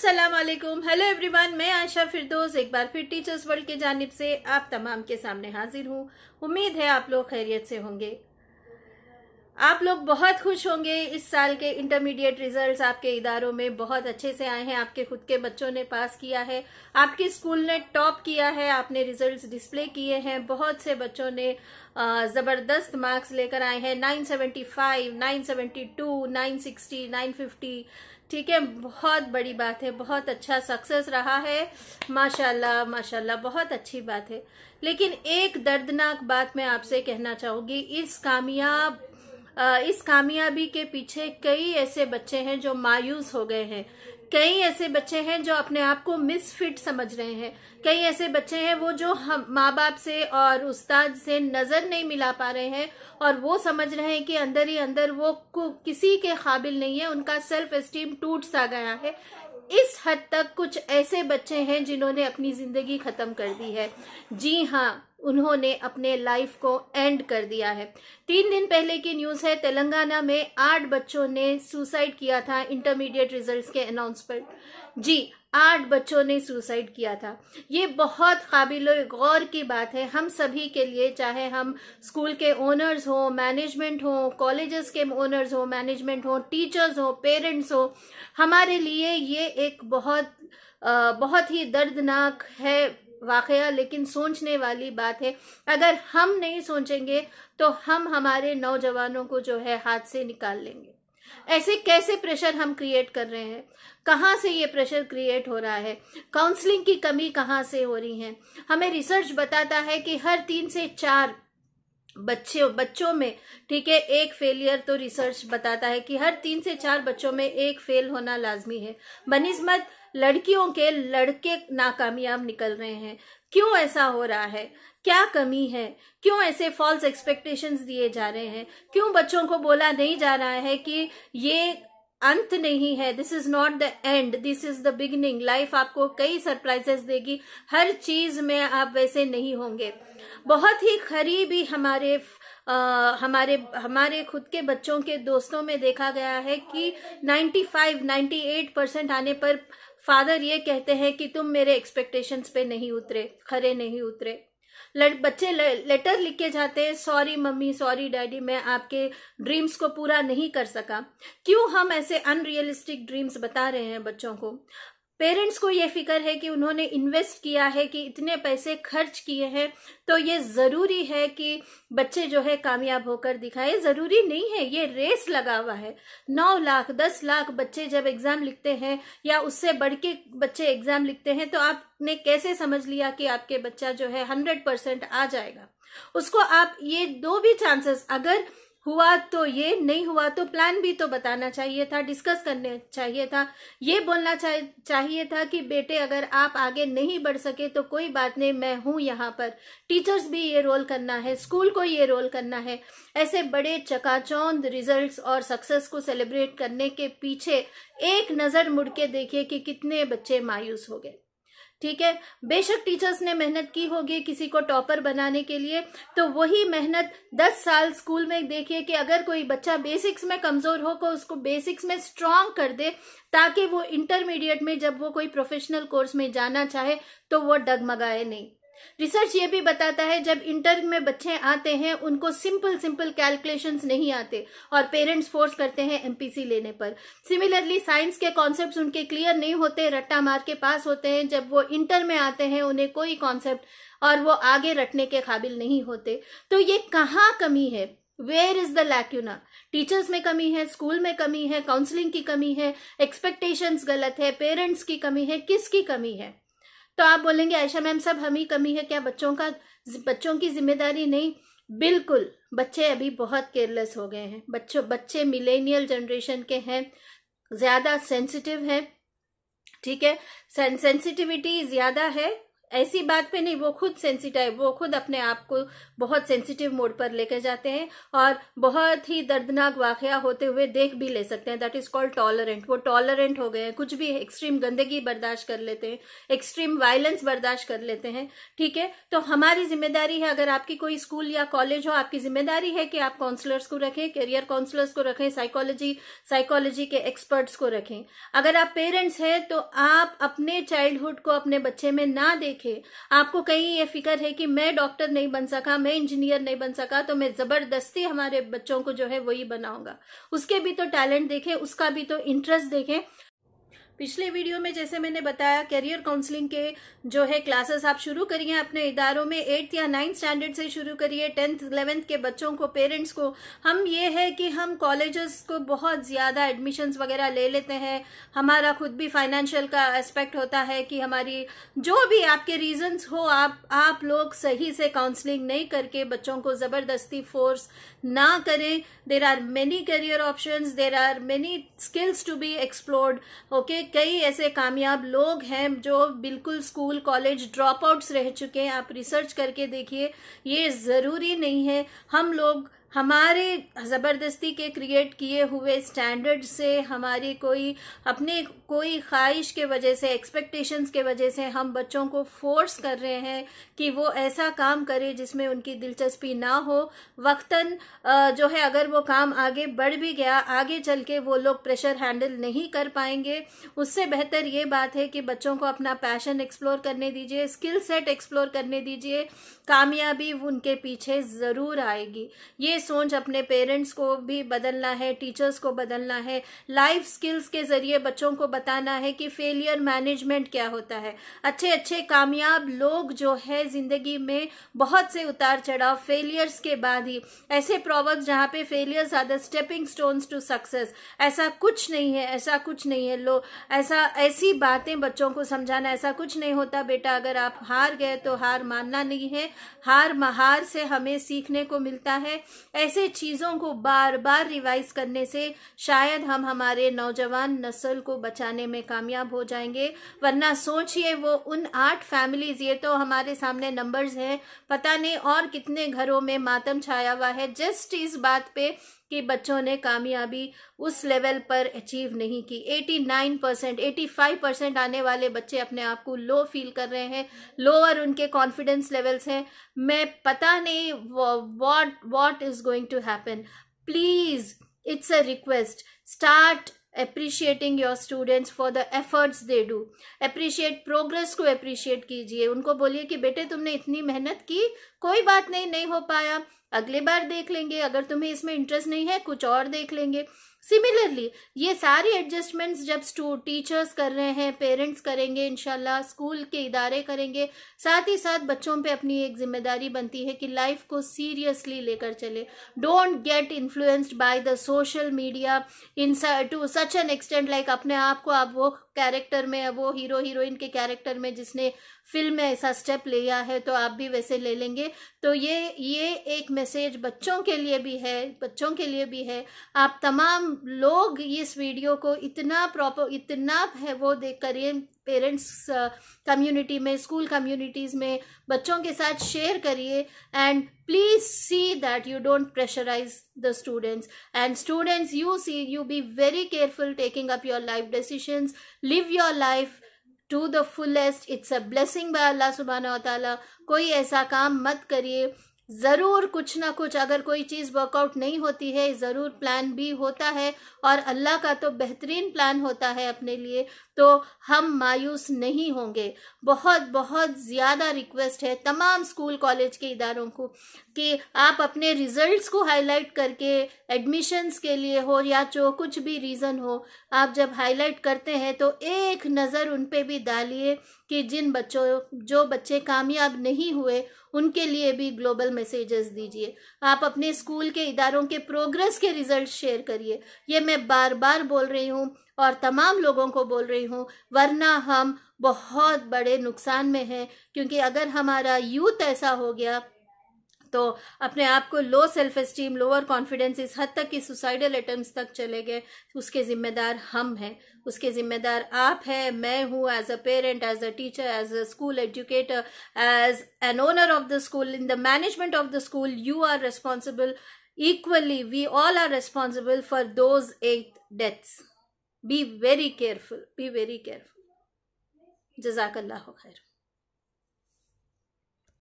अस्सलाम वालेकुम hello everyone मैं आयशा फिरदोस एक बार फिर टीचर्स वर्ल्ड की जानब से आप तमाम के सामने हाजिर हूँ उम्मीद है आप लोग खैरियत से होंगे आप लोग बहुत खुश होंगे इस साल के इंटरमीडिएट रिजल्ट्स आपके इदारों में बहुत अच्छे से आए हैं आपके खुद के बच्चों ने पास किया है आपके स्कूल ने टॉप किया है आपने रिजल्ट्स डिस्प्ले किए हैं बहुत से बच्चों ने ज़बरदस्त मार्क्स लेकर आए हैं 975, 972, 960, 950 ठीक है बहुत बड़ी बात है बहुत अच्छा सक्सेस रहा है माशाल्लाह माशाल्लाह बहुत अच्छी बात है लेकिन एक दर्दनाक बात मैं आपसे कहना चाहूंगी इस कामयाब इस कामयाबी के पीछे कई ऐसे बच्चे हैं जो मायूस हो गए हैं कई ऐसे बच्चे हैं जो अपने आप को मिसफिट समझ रहे हैं कई ऐसे बच्चे हैं वो जो हम माँ बाप से और उस्ताद से नज़र नहीं मिला पा रहे हैं और वो समझ रहे हैं कि अंदर ही अंदर वो किसी के काबिल नहीं है उनका सेल्फ एस्टीम टूट सा गया है इस हद तक कुछ ऐसे बच्चे हैं जिन्होंने अपनी ज़िंदगी ख़त्म कर दी है जी हाँ उन्होंने अपने लाइफ को एंड कर दिया है तीन दिन पहले की न्यूज है तेलंगाना में आठ बच्चों ने सुसाइड किया था इंटरमीडिएट रिजल्ट्स के अनाउंस पर जी आठ बच्चों ने सुसाइड किया था ये बहुत काबिल गौर की बात है हम सभी के लिए चाहे हम स्कूल के ओनर्स हो मैनेजमेंट हो कॉलेजेस के ओनर्स हो मैनेजमेंट हो टीचर्स हो पेरेंट्स हो हमारे लिए ये एक बहुत आ, बहुत ही दर्दनाक है वाक़ लेकिन सोचने वाली बात है अगर हम नहीं सोचेंगे तो हम हमारे नौजवानों को जो है हाथ से निकाल लेंगे ऐसे कैसे प्रेशर हम क्रिएट कर रहे हैं कहाँ से ये प्रेशर क्रिएट हो रहा है काउंसलिंग की कमी कहाँ से हो रही है हमें रिसर्च बताता है कि हर तीन से चार बच्चे बच्चों में ठीक है एक फेलियर तो रिसर्च बताता है कि हर तीन से चार बच्चों में एक फेल होना लाजमी है बनिस्मत लड़कियों के लड़के नाकामयाब निकल रहे हैं क्यों ऐसा हो रहा है क्या कमी है क्यों ऐसे फॉल्स एक्सपेक्टेशंस दिए जा रहे हैं क्यों बच्चों को बोला नहीं जा रहा है कि ये अंत नहीं है this is not the end this is the beginning life आपको कई सरप्राइजेस देगी हर चीज में आप वैसे नहीं होंगे बहुत ही खरीबी हमारे आ, हमारे हमारे खुद के बच्चों के दोस्तों में देखा गया है कि 95 98 परसेंट आने पर फादर ये कहते हैं कि तुम मेरे एक्सपेक्टेशंस पे नहीं उतरे खरे नहीं उतरे लड़, बच्चे ल, लेटर लिख के जाते हैं सॉरी मम्मी सॉरी डैडी मैं आपके ड्रीम्स को पूरा नहीं कर सका क्यों हम ऐसे अनरियलिस्टिक ड्रीम्स बता रहे हैं बच्चों को पेरेंट्स को ये फिक्र है कि उन्होंने इन्वेस्ट किया है कि इतने पैसे खर्च किए हैं तो ये ज़रूरी है कि बच्चे जो है कामयाब होकर दिखाए ज़रूरी नहीं है ये रेस लगा हुआ है नौ लाख दस लाख बच्चे जब एग्ज़ाम लिखते हैं या उससे बढ़ के बच्चे एग्ज़ाम लिखते हैं तो आपने कैसे समझ लिया कि आपके बच्चा जो है हंड्रेड परसेंट आ जाएगा उसको आप ये दो भी चांसेस अगर हुआ तो ये नहीं हुआ तो प्लान भी तो बताना चाहिए था डिस्कस करने चाहिए था ये बोलना चाह, चाहिए था कि बेटे अगर आप आगे नहीं बढ़ सके तो कोई बात नहीं मैं हूं यहाँ पर टीचर्स भी ये रोल करना है स्कूल को ये रोल करना है ऐसे बड़े चकाचौंध रिजल्ट्स और सक्सेस को सेलिब्रेट करने के पीछे एक नज़र मुड़ के देखिए कि कितने बच्चे मायूस हो गए ठीक है बेशक टीचर्स ने मेहनत की होगी किसी को टॉपर बनाने के लिए तो वही मेहनत दस साल स्कूल में देखिए कि अगर कोई बच्चा बेसिक्स में कमजोर हो को तो उसको बेसिक्स में स्ट्रांग कर दे ताकि वो इंटरमीडिएट में जब वो कोई प्रोफेशनल कोर्स में जाना चाहे तो वो डगमगाए नहीं रिसर्च ये भी बताता है जब इंटर में बच्चे आते हैं उनको सिंपल सिंपल कैलकुलेशंस नहीं आते और पेरेंट्स फोर्स करते हैं एमपीसी लेने पर सिमिलरली साइंस के कॉन्सेप्ट उनके क्लियर नहीं होते रट्टा मार के पास होते हैं जब वो इंटर में आते हैं उन्हें कोई कॉन्सेप्ट और वो आगे रटने के काबिल नहीं होते तो ये कहाँ कमी है where is the lacuna teachers में कमी है स्कूल में कमी है काउंसलिंग की कमी है एक्सपेक्टेशंस गलत है पेरेंट्स की कमी है किसकी कमी है तो आप बोलेंगे आयशा मैम सब हम ही कमी है क्या बच्चों का बच्चों की जिम्मेदारी नहीं बिल्कुल बच्चे अभी बहुत केयरलेस हो गए हैं बच्चों बच्चे मिलेनियल जनरेशन के हैं ज़्यादा सेंसिटिव हैं ठीक है सेंसिटिविटी ज़्यादा है ऐसी बात पे नहीं वो खुद सेंसिटिव वो खुद अपने आप को बहुत सेंसिटिव मोड पर लेके जाते हैं और बहुत ही दर्दनाक वाकया होते हुए देख भी ले सकते हैं दैट इज कॉल्ड टॉलरेंट वो टॉलरेंट हो गए हैं कुछ भी एक्सट्रीम गंदगी बर्दाश्त कर लेते हैं एक्सट्रीम वायलेंस बर्दाश्त कर लेते हैं ठीक है तो हमारी जिम्मेदारी है अगर आपकी कोई स्कूल या कॉलेज हो आपकी जिम्मेदारी है कि आप काउंसलर्स को रखें करियर काउंसलर्स को रखें साइकोलॉजी साइकोलॉजी के एक्सपर्ट्स को रखें अगर आप पेरेंट्स हैं तो आप अपने चाइल्डहुड को अपने बच्चे में ना लिखे आपको कहीं ये फिक्र है कि मैं डॉक्टर नहीं बन सका मैं इंजीनियर नहीं बन सका तो मैं जबरदस्ती हमारे बच्चों को जो है वही बनाऊंगा उसके भी तो टैलेंट देखें उसका भी तो इंटरेस्ट देखें पिछले वीडियो में जैसे मैंने बताया करियर काउंसलिंग के जो है क्लासेस आप शुरू करिए अपने इदारों में एट्थ या नाइन्थ स्टैंडर्ड से शुरू करिए टेंथ इलेवेंथ के बच्चों को पेरेंट्स को हम ये है कि हम कॉलेजेस को बहुत ज़्यादा एडमिशन्स वगैरह ले लेते हैं हमारा खुद भी फाइनेंशियल का एस्पेक्ट होता है कि हमारी जो भी आपके रीजन्स हो आप आप लोग सही से काउंसलिंग नहीं करके बच्चों को ज़बरदस्ती फोर्स ना करें there are many career option there are many skills to be explored okay कई ऐसे कामयाब लोग हैं जो बिल्कुल स्कूल कॉलेज ड्रॉप आउट्स रह चुके हैं आप रिसर्च करके देखिए ये ज़रूरी नहीं है हम लोग हमारे ज़बरदस्ती के क्रिएट किए हुए स्टैंडर्ड से हमारी कोई अपने कोई ख्वाहिश के वजह से एक्सपेक्टेशंस के वजह से हम बच्चों को फोर्स कर रहे हैं कि वो ऐसा काम करे जिसमें उनकी दिलचस्पी ना हो वक्तन जो है अगर वो काम आगे बढ़ भी गया आगे चल के वो लोग प्रेशर हैंडल नहीं कर पाएंगे उससे बेहतर ये बात है कि बच्चों को अपना पैशन एक्सप्लोर करने दीजिए स्किल सेट एक्सप्लोर करने दीजिए कामयाबी उनके पीछे ज़रूर आएगी ये सोच अपने पेरेंट्स को भी बदलना है टीचर्स को बदलना है लाइफ स्किल्स के जरिए बच्चों को बताना है कि फेलियर मैनेजमेंट क्या होता है अच्छे अच्छे कामयाब लोग जो है जिंदगी में बहुत से उतार चढ़ाव फेलियर्स के बाद ही ऐसे प्रोवर्ब्स जहाँ पे failures are the stepping stone to success ऐसा कुछ नहीं है ऐसा कुछ नहीं है लो ऐसा ऐसी बातें बच्चों को समझाना ऐसा कुछ नहीं होता बेटा अगर आप हार गए तो हार मानना नहीं है हार महार से हमें सीखने को मिलता है ऐसे चीज़ों को बार बार रिवाइज करने से शायद हम हमारे नौजवान नस्ल को बचाने में कामयाब हो जाएंगे वरना सोचिए वो उन आठ फैमिलीज़ ये तो हमारे सामने नंबर्स हैं पता नहीं और कितने घरों में मातम छाया हुआ है जस्ट इस बात पे कि बच्चों ने कामयाबी उस लेवल पर अचीव नहीं की 89 परसेंट एटी परसेंट आने वाले बच्चे अपने आप को लो फील कर रहे हैं लोअर उनके कॉन्फिडेंस लेवल्स हैं मैं पता नहीं what what is going to happen please it's a request start appreciating your students for the efforts they do appreciate progress को appreciate कीजिए उनको बोलिए कि बेटे तुमने इतनी मेहनत की कोई बात नहीं नहीं हो पाया अगले बार देख लेंगे अगर तुम्हें इसमें इंटरेस्ट नहीं है कुछ और देख लेंगे सिमिलरली ये सारी एडजस्टमेंट्स जब स्टू टीचर्स कर रहे हैं पेरेंट्स करेंगे इनशाला स्कूल के इदारे करेंगे साथ ही साथ बच्चों पे अपनी एक जिम्मेदारी बनती है कि लाइफ को सीरियसली लेकर चले don't get influenced by the social media in to such an extent like अपने आप को आप वो कैरेक्टर में वो हीरो हीरोइन के कैरेक्टर में जिसने फिल्म में ऐसा स्टेप लिया है तो आप भी वैसे ले लेंगे तो ये ये एक मैसेज बच्चों के लिए भी है बच्चों के लिए भी है आप तमाम लोग इस वीडियो को इतना प्रॉपर इतना है वो देख करें पेरेंट्स कम्युनिटी में स्कूल कम्युनिटीज़ में बच्चों के साथ शेयर करिए and please see that you don't pressurise the students and students you see you be very careful taking up your life decision live your life to the fullest it's a blessing by अल्लाह सुबहाना तला कोई ऐसा काम मत करिए ज़रूर कुछ ना कुछ अगर कोई चीज़ वर्कआउट नहीं होती है ज़रूर प्लान भी होता है और अल्लाह का तो बेहतरीन प्लान होता है अपने लिए तो हम मायूस नहीं होंगे बहुत बहुत ज़्यादा रिक्वेस्ट है तमाम स्कूल कॉलेज के इदारों को कि आप अपने रिजल्ट्स को हाईलाइट करके एडमिशन्स के लिए हो या जो कुछ भी रीज़न हो आप जब हाईलाइट करते हैं तो एक नज़र उन पर भी डालिए कि जिन बच्चों जो बच्चे कामयाब नहीं हुए उनके लिए भी ग्लोबल मैसेजेस दीजिए आप अपने स्कूल के इदारों के प्रोग्रेस के रिजल्ट शेयर करिए ये मैं बार बार बोल रही हूँ और तमाम लोगों को बोल रही हूँ वरना हम बहुत बड़े नुकसान में हैं क्योंकि अगर हमारा यूथ ऐसा हो गया तो अपने आप को low self esteem lower confidence इस हद तक कि सुसाइडल अटेम्प्ट तक चले गए उसके ज़िम्मेदार हम हैं उसके ज़िम्मेदार आप हैं मैं हूँ as a parent as a teacher as a school educator as an owner of the school in the management of the school you are responsible equally we all are responsible for those eight deaths be very careful be very careful जजाकल्ला खैर